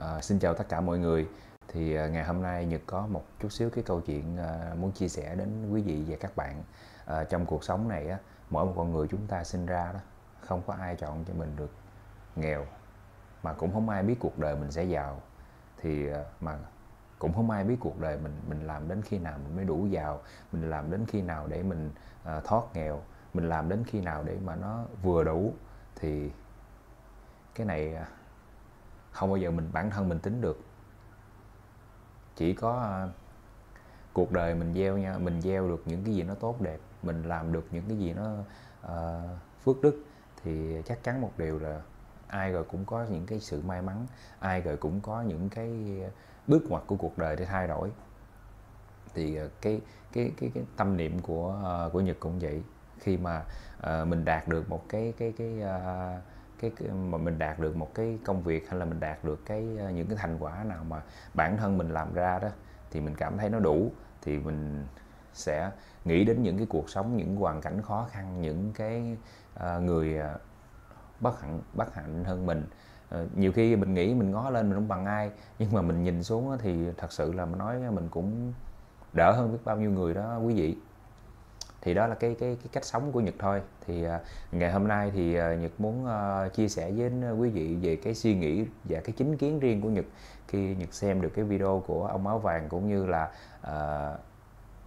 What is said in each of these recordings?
À, xin chào tất cả mọi người. Thì à, ngày hôm nay Nhật có một chút xíu cái câu chuyện à, muốn chia sẻ đến quý vị và các bạn. À, trong cuộc sống này á, mỗi một con người chúng ta sinh ra đó, không có ai chọn cho mình được nghèo mà cũng không ai biết cuộc đời mình sẽ giàu. Thì à, mà cũng không ai biết cuộc đời mình mình làm đến khi nào mình mới đủ giàu, mình làm đến khi nào để mình à, thoát nghèo, mình làm đến khi nào để mà nó vừa đủ thì cái này không bao giờ mình bản thân mình tính được chỉ có à, cuộc đời mình gieo nha mình gieo được những cái gì nó tốt đẹp mình làm được những cái gì nó uh, phước đức thì chắc chắn một điều là ai rồi cũng có những cái sự may mắn ai rồi cũng có những cái bước ngoặt của cuộc đời để thay đổi thì ờ, cái cái cái, cái tâm niệm của uh, của Nhật cũng vậy khi mà uh, mình đạt được một cái cái cái uh, cái mà mình đạt được một cái công việc hay là mình đạt được cái ờ, những cái thành quả nào mà bản thân mình làm ra đó thì mình cảm thấy nó đủ thì mình sẽ nghĩ đến những cái cuộc sống những hoàn cảnh khó khăn những cái ờ, người ờ, bất hạnh bất hạnh hơn mình nhiều khi mình nghĩ mình ngó lên mình không bằng ai nhưng mà mình nhìn xuống thì thật sự là mình nói mình cũng đỡ hơn biết bao nhiêu người đó quý vị thì đó là cái cái, cái cách sống của Nhật thôi thì à, ngày hôm nay thì à, Nhật muốn à, chia sẻ với quý vị về cái suy nghĩ và cái chính kiến riêng của Nhật khi Nhật xem được cái video của ông áo vàng cũng như là uh,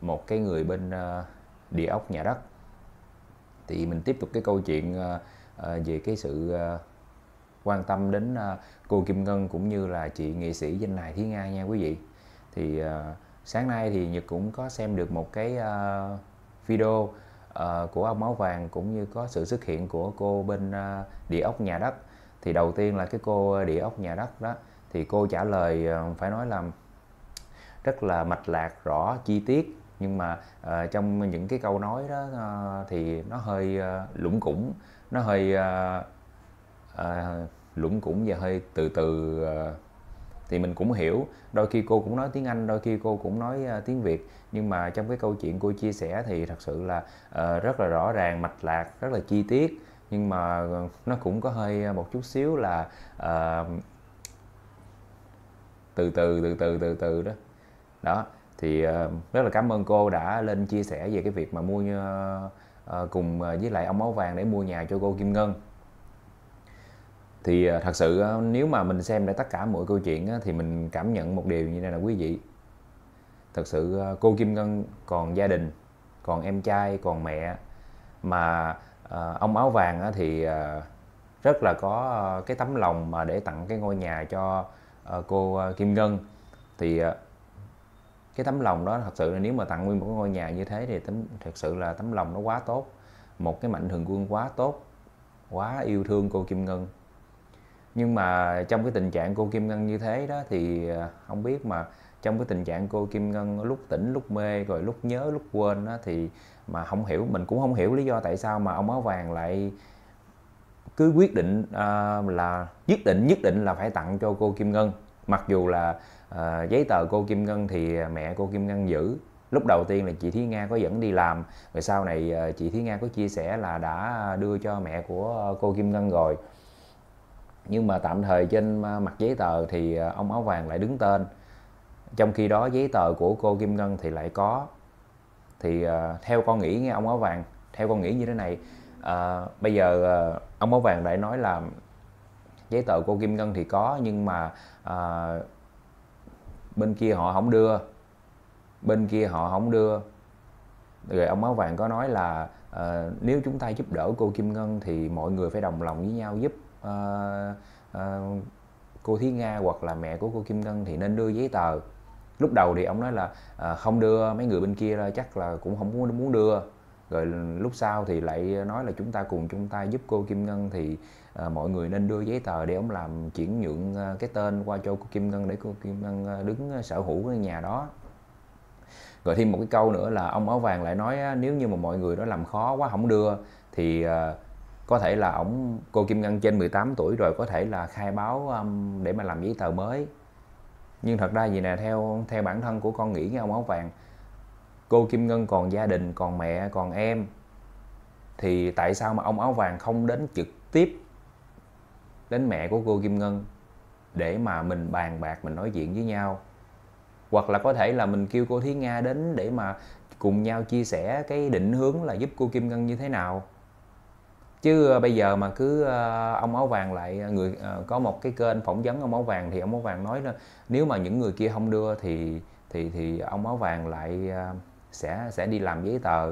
một cái người bên uh, địa ốc nhà đất thì mình tiếp tục cái câu chuyện uh, uh, về cái sự uh, quan tâm đến uh, cô Kim Ngân cũng như là chị nghệ sĩ danh này Thúy Nga nha quý vị thì uh, sáng nay thì Nhật cũng có xem được một cái uh, video uh, của ông áo vàng cũng như có sự xuất hiện của cô bên uh, địa ốc nhà đất thì đầu tiên là cái cô địa ốc nhà đất đó thì cô trả lời uh, phải nói là rất là mạch lạc rõ chi tiết nhưng mà uh, trong những cái câu nói đó uh, thì nó hơi uh, lũng củng nó hơi uh, uh, lũng củng và hơi từ từ uh, thì mình cũng hiểu đôi khi cô cũng nói tiếng anh đôi khi cô cũng nói uh, tiếng việt nhưng mà trong cái câu chuyện cô chia sẻ thì thật sự là uh, rất là rõ ràng mạch lạc rất là chi tiết nhưng mà ờ, nó cũng có hơi à, một chút xíu là uh, từ từ từ từ từ từ đó đó thì uh, rất là cảm ơn cô đã lên chia sẻ về cái việc mà mua uh, cùng với lại ông máu vàng để mua nhà cho cô Kim Ngân thì ờ, thật sự ờ, nếu mà mình xem lại tất cả mọi câu chuyện thì mình cảm nhận một điều như này là quý vị thật sự ờ, cô Kim Ngân còn gia đình còn em trai còn mẹ mà ông áo vàng thì rất là có cái tấm lòng mà để tặng cái ngôi nhà cho cô Kim Ngân thì cái tấm lòng đó thật sự là nếu mà tặng nguyên một cái ngôi nhà như thế thì tấm thật sự là tấm lòng nó quá tốt một cái mạnh thường quân quá tốt quá yêu thương cô Kim Ngân nhưng mà trong cái tình trạng cô kim ngân như thế đó thì à, không biết mà trong cái tình trạng cô kim ngân lúc tỉnh lúc mê rồi lúc nhớ lúc quên đó, thì mà không hiểu mình cũng không hiểu lý do tại sao mà ông áo vàng lại cứ quyết định uh, là nhất định nhất định là phải tặng cho cô kim ngân mặc dù là uh, giấy tờ cô kim ngân thì mẹ cô kim ngân giữ lúc đầu tiên là chị thúy nga có dẫn đi làm rồi sau này uh, chị thúy nga có chia sẻ là đã đưa cho mẹ của cô kim ngân rồi nhưng mà tạm thời trên à, mặt giấy tờ thì à, ông áo vàng lại đứng tên trong khi đó giấy tờ của cô Kim Ngân thì lại có thì uh, theo con nghĩ nghe ông áo vàng theo con nghĩ như thế này uh, bây giờ uh, ông áo vàng lại nói là giấy tờ cô Kim Ngân thì có nhưng mà uh, bên kia họ không đưa bên kia họ không đưa rồi ông áo vàng có nói là uh, nếu chúng ta giúp đỡ cô Kim Ngân thì mọi người phải đồng lòng với nhau giúp uh, uh, cô Thúy Nga hoặc là mẹ của cô Kim Ngân thì nên đưa giấy tờ lúc đầu thì ông nói là uh, không đưa mấy người bên kia là chắc là cũng không muốn muốn đưa rồi lúc sau thì lại nói là chúng ta cùng chúng ta giúp cô Kim Ngân thì à, mọi người nên đưa giấy tờ để ông làm chuyển nhượng à, cái tên qua cho cô Kim Ngân để cô Kim Ngân à, đứng sở hữu cái nhà đó rồi thêm một cái câu nữa là ông áo vàng lại nói nếu như mà mọi người đó làm khó quá không đưa thì à, có thể là ổng cô Kim Ngân trên 18 tuổi rồi có thể là khai báo um, để mà làm giấy tờ mới nhưng thật ra gì nè theo theo bản thân của con nghĩ nghe ông áo vàng cô Kim Ngân còn gia đình còn mẹ còn em thì tại sao mà ông áo vàng không đến trực tiếp đến mẹ của cô Kim Ngân để mà mình bàn bạc mình nói chuyện với nhau hoặc là có thể là mình kêu cô Thúy Nga đến để mà cùng nhau chia sẻ cái định hướng là giúp cô Kim Ngân như thế nào chứ ờ, bây giờ mà cứ ờ, ông áo vàng lại ờ, người có một cái kênh phỏng vấn ông áo vàng thì ông áo vàng nói là nếu mà những người kia không đưa thì thì thì ông áo vàng lại sẽ sẽ đi làm giấy tờ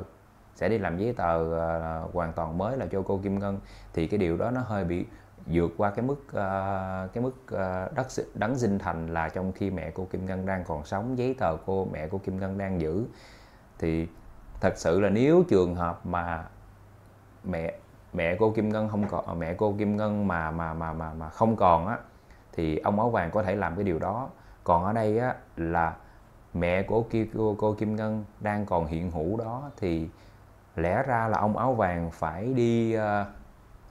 sẽ đi làm giấy tờ hoàn toàn mới là cho cô Kim Ngân thì cái điều đó nó hơi bị vượt qua cái mức cái mức uh, đất đấng sinh thành là trong khi mẹ cô Kim Ngân đang còn sống giấy tờ cô mẹ cô Kim Ngân đang giữ thì thật sự là nếu trường hợp mà mẹ mẹ cô Kim Ngân không còn ờ, mẹ cô Kim Ngân mà mà mà mà mà không còn á thì ông áo vàng có thể làm cái điều đó còn ở đây á là mẹ của kia cô, cô Kim Ngân đang còn hiện hữu đó thì lẽ ra là ông áo vàng phải đi ờ,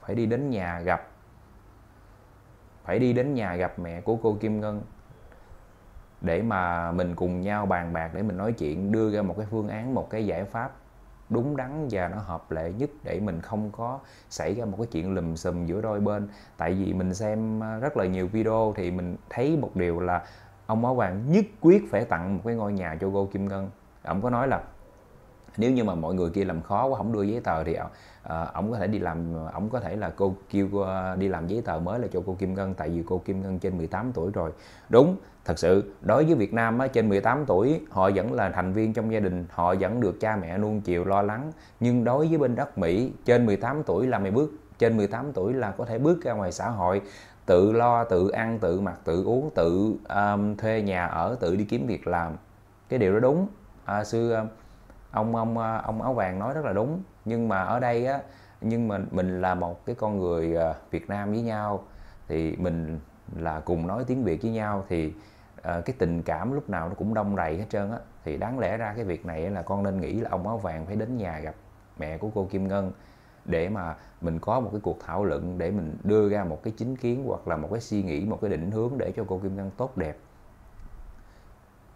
phải đi đến nhà gặp phải đi đến nhà gặp mẹ của cô Kim Ngân để mà mình cùng nhau bàn bạc để mình nói chuyện đưa ra một cái phương án một cái giải pháp đúng đắn và nó hợp lệ nhất để mình không có xảy ra một cái chuyện lùm xùm giữa đôi bên tại vì mình xem à, rất là nhiều video thì mình thấy một điều là ông Mã Hoàng nhất quyết phải tặng một cái ngôi nhà cho Ngô Kim Ngân ông có nói là nếu như mà mọi người kia làm khó quá không đưa giấy tờ thì ờ, ờ, ổng có thể đi làm ổng có thể là cô kêu ờ, đi làm giấy tờ mới là cho cô Kim Ngân tại vì cô Kim Ngân trên 18 tuổi rồi đúng thật sự đối với Việt Nam trên 18 tuổi họ vẫn là thành viên trong gia đình họ vẫn được cha mẹ nuông chiều lo lắng nhưng đối với bên đất Mỹ trên 18 tuổi là mày bước trên 18 tuổi là có thể bước ra ngoài xã hội tự lo tự ăn tự mặc tự uống tự um, thuê nhà ở tự đi kiếm việc làm cái điều đó đúng à, sư uh, ông ông ờ, ông áo vàng nói rất là đúng nhưng mà ở đây á nhưng mà mình là một cái con người ờ, Việt Nam với nhau thì mình là cùng nói tiếng Việt với nhau thì uh, cái tình cảm lúc nào nó cũng đông đầy hết trơn á thì đáng lẽ ra cái việc này là con nên nghĩ là ông áo vàng phải đến nhà gặp mẹ của cô Kim Ngân để mà mình có một cái cuộc thảo luận để mình đưa ra một cái chính kiến hoặc là một cái suy nghĩ một cái định hướng để cho cô Kim Ngân tốt đẹp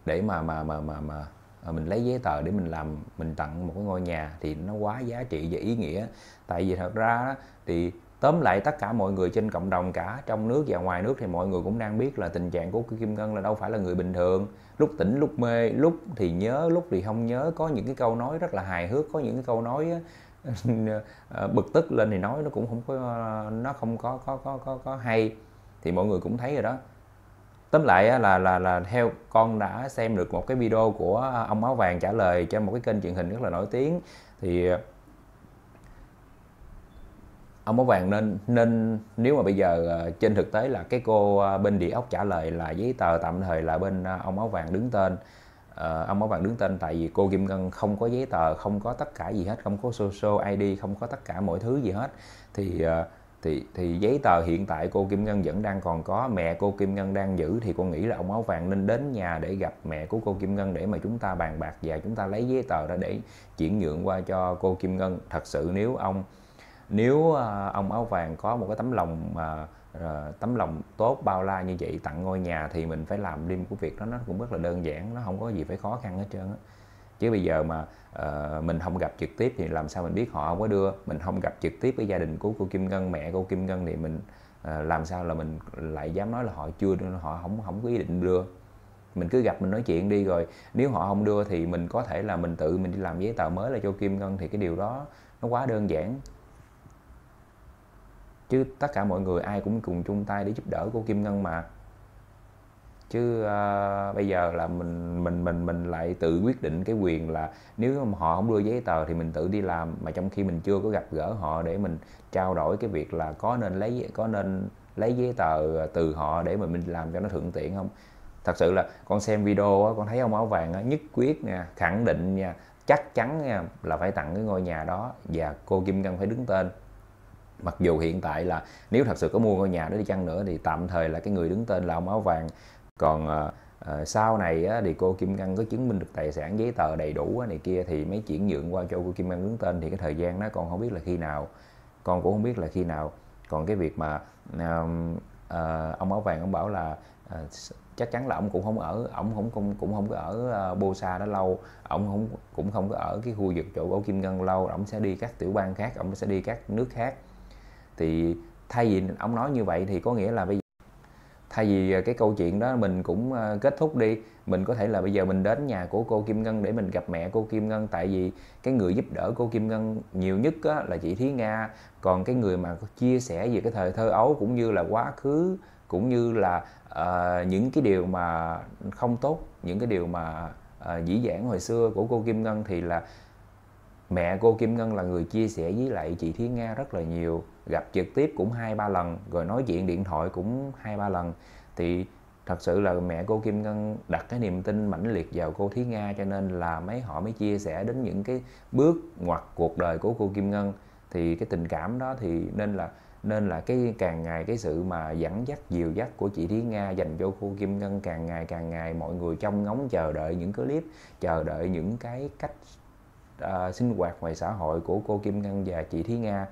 để mà mà mà mà mà Ờ, mình lấy giấy tờ để mình làm mình tặng một cái ngôi nhà thì nó quá giá trị và ý nghĩa tại vì thật ra thì tóm lại tất cả mọi người trên cộng đồng cả trong nước và ngoài nước thì mọi người cũng đang biết là tình trạng của Kim Ngân là đâu phải là người bình thường lúc tỉnh lúc mê lúc thì nhớ lúc thì không nhớ có những cái câu nói rất là hài hước có những cái câu nói ờ, bực tức lên thì nói nó cũng không có nó không có có có có, có hay thì mọi người cũng thấy rồi đó tóm lại là là là theo con đã xem được một cái video của ông áo vàng trả lời trên một cái kênh truyền hình rất là nổi tiếng thì ờ, ông áo vàng nên nên nếu mà bây giờ ờ, trên thực tế là cái cô ờ, bên địa ốc trả lời là giấy tờ tạm thời là bên ông áo vàng đứng tên Uh, ông áo vàng đứng tên tại vì cô Kim Ngân không có giấy tờ, không có tất cả gì hết, không có social ID, không có tất cả mọi thứ gì hết thì uh, thì thì giấy tờ hiện tại cô Kim Ngân vẫn đang còn có mẹ cô Kim Ngân đang giữ thì cô nghĩ là ông áo vàng nên đến nhà để gặp mẹ của cô Kim Ngân để mà chúng ta bàn bạc và chúng ta lấy giấy tờ ra để chuyển nhượng qua cho cô Kim Ngân thật sự nếu ông nếu ờ, ông áo vàng có một cái tấm lòng mà ờ, tấm lòng tốt bao la như vậy tặng ngôi nhà thì mình phải làm đêm của việc đó nó cũng rất là đơn giản nó không có gì phải khó khăn hết trơn á chứ bây giờ mà uh, mình không gặp trực tiếp thì làm sao mình biết họ không có đưa mình không gặp trực tiếp với gia đình của cô Kim Ngân mẹ cô Kim Ngân thì mình uh, làm sao là mình lại dám nói là họ chưa họ không không có ý định đưa mình cứ gặp mình nói chuyện đi rồi nếu họ không đưa thì mình có thể là mình tự mình đi làm giấy tờ mới là cho Kim Ngân thì cái điều đó nó quá đơn giản chứ tất cả mọi người ai cũng cùng chung tay để giúp đỡ cô Kim Ngân mà chứ uh, bây giờ là mình mình mình mình lại tự quyết định cái quyền là nếu mà họ không đưa giấy tờ thì mình tự đi làm mà trong khi mình chưa có gặp gỡ họ để mình trao đổi cái việc là có nên lấy có nên lấy giấy tờ từ họ để mà mình làm cho nó thuận tiện không thật sự là con xem video á con thấy ông áo vàng á nhất quyết nha khẳng định nha chắc chắn nha là phải tặng cái ngôi nhà đó và cô kim ngân phải đứng tên mặc dù hiện tại là nếu thật sự có mua ngôi nhà đó đi chăng nữa thì tạm thời là cái người đứng tên là ông áo vàng còn uh, sau này á, thì cô Kim Ngân có chứng minh được tài sản giấy tờ đầy đủ á, này kia thì mới chuyển nhượng qua cho cô Kim Ngân đứng tên thì cái thời gian đó con không biết là khi nào con cũng không biết là khi nào còn cái việc mà uh, uh, ông áo vàng ông bảo là uh, chắc chắn là ông cũng không ở ông không cũng cũng không có ở uh, sa đó lâu ông không cũng không có ở cái khu vực chỗ của Kim Ngân lâu ông sẽ đi các tiểu bang khác ông sẽ đi các nước khác thì thay vì ông nói như vậy thì có nghĩa là bây giờ thay vì à, cái câu chuyện đó mình cũng à, kết thúc đi mình có thể là bây giờ mình đến nhà của cô Kim Ngân để mình gặp mẹ cô Kim Ngân tại vì cái người giúp đỡ cô Kim Ngân nhiều nhất á, là chị Thúy Nga còn cái người mà chia sẻ về cái thời thơ ấu cũng như là quá khứ cũng như là uh, những cái điều mà không tốt những cái điều mà uh, dĩ dãn hồi xưa của cô Kim Ngân thì là mẹ cô Kim Ngân là người chia sẻ với lại chị Thúy Nga rất là nhiều gặp trực tiếp cũng hai ba lần rồi nói chuyện điện thoại cũng hai ba lần thì thật sự là mẹ cô Kim Ngân đặt cái niềm tin mãnh liệt vào cô Thí Nga cho nên là mấy họ mới chia sẻ đến những cái bước ngoặt cuộc đời của cô Kim Ngân thì cái tình cảm đó thì nên là nên là cái càng ngày cái sự mà dẫn dắt dìu dắt của chị Thí Nga dành cho cô Kim Ngân càng ngày càng ngày mọi người trông ngóng chờ đợi những clip chờ đợi những cái cách uh, sinh hoạt ngoài xã hội của cô Kim Ngân và chị Thí Nga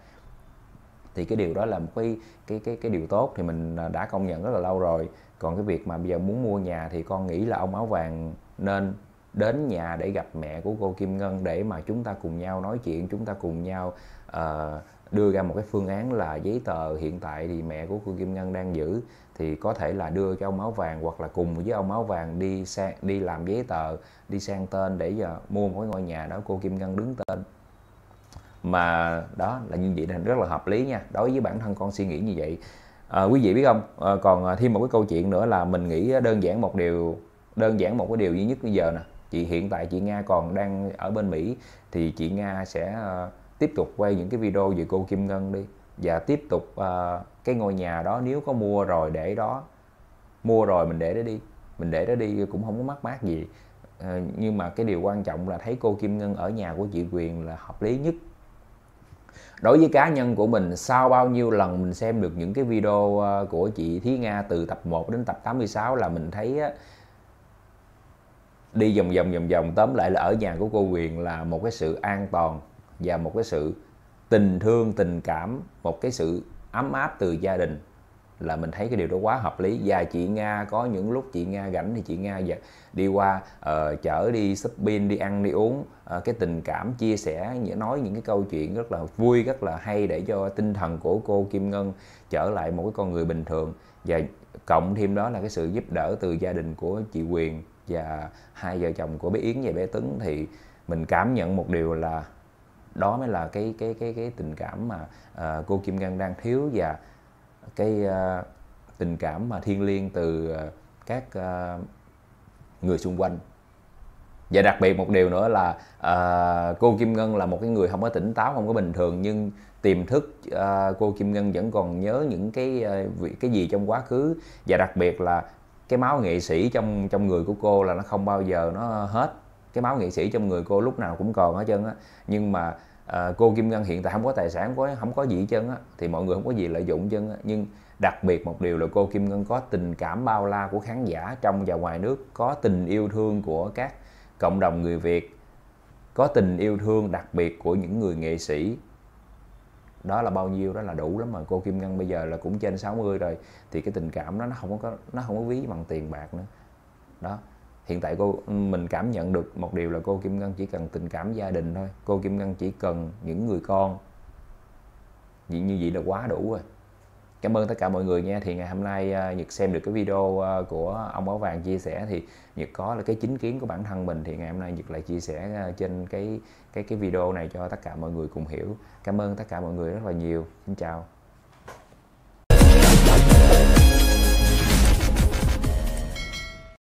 thì cái điều đó là một cái cái cái cái điều tốt thì mình à, đã công nhận rất là lâu rồi còn cái việc mà bây giờ muốn mua nhà thì con nghĩ là ông áo vàng nên đến nhà để gặp mẹ của cô Kim Ngân để mà chúng ta cùng nhau nói chuyện chúng ta cùng nhau uh, đưa ra một cái phương án là giấy tờ hiện tại thì mẹ của cô Kim Ngân đang giữ thì có thể là đưa cho ông áo vàng hoặc là cùng với ông áo vàng đi sang đi làm giấy tờ đi sang tên để giờ mua một cái ngôi nhà đó cô Kim Ngân đứng tên mà đó là như vậy là rất là hợp lý nha đối với bản thân con suy nghĩ như vậy à, quý vị biết không à, còn à, thêm một cái câu chuyện nữa là mình nghĩ đơn giản một điều đơn giản một cái điều duy nhất bây giờ nè chị hiện tại chị nga còn đang ở bên mỹ thì chị nga sẽ à, tiếp tục quay những cái video về cô kim ngân đi và tiếp tục uh, cái ngôi nhà đó nếu có mua rồi để đó mua rồi mình để đó đi mình để đó đi cũng không có mắc mát gì uh, nhưng mà cái điều quan trọng là thấy cô kim ngân ở nhà của chị quyền là hợp lý nhất đối với cá nhân của mình sau bao nhiêu lần mình xem được những cái video ờ, của chị Thí Nga từ tập 1 đến tập 86 là mình thấy đi vòng vòng vòng vòng tóm lại là ở nhà của cô Quyền là một cái sự an toàn và một cái sự tình thương tình cảm một cái sự ấm áp từ gia đình là mình thấy cái điều đó quá hợp lý và chị nga có những lúc chị nga rảnh thì chị nga dạ, đi qua uh, chở đi shopping đi ăn đi uống uh, cái tình cảm chia sẻ nói những cái câu chuyện rất là vui rất là hay để cho tinh thần của cô kim ngân trở lại một cái con người bình thường và cộng thêm đó là cái sự giúp đỡ từ gia đình của chị quyền và hai vợ chồng của bé yến và bé tấn thì mình cảm nhận một điều là đó mới là cái cái cái cái tình cảm mà uh, cô Kim Ngân đang thiếu và cái uh, tình cảm mà thiêng liêng từ uh, các uh, người xung quanh và đặc biệt một điều nữa là uh, cô Kim Ngân là một cái người không có tỉnh táo không có bình thường nhưng tiềm thức uh, cô Kim Ngân vẫn còn nhớ những cái uh, cái gì trong quá khứ và đặc biệt là cái máu nghệ sĩ trong trong người của cô là nó không bao giờ nó hết cái máu nghệ sĩ trong người cô lúc nào cũng còn hết trơn á nhưng mà à, cô Kim Ngân hiện tại không có tài sản có không có gì hết trơn á thì mọi người không có gì lợi dụng chân á nhưng đặc biệt một điều là cô Kim Ngân có tình cảm bao la của khán giả trong và ngoài nước có tình yêu thương của các cộng đồng người Việt có tình yêu thương đặc biệt của những người nghệ sĩ đó là bao nhiêu đó là đủ lắm mà cô Kim Ngân bây giờ là cũng trên 60 rồi thì cái tình cảm đó nó không có nó không có ví bằng tiền bạc nữa đó hiện tại cô ừ, mình cảm nhận được một điều là cô kim ngân chỉ cần tình cảm gia đình thôi cô kim ngân chỉ cần những người con vậy như vậy là quá đủ rồi cảm ơn tất cả mọi người nha thì ngày hôm nay à, nhật xem được cái video à, của ông áo vàng chia sẻ thì nhật có là cái chính kiến của bản thân mình thì ngày hôm nay nhật lại chia sẻ à, trên cái cái cái video này cho tất cả mọi người cùng hiểu cảm ơn tất cả mọi người rất là nhiều xin chào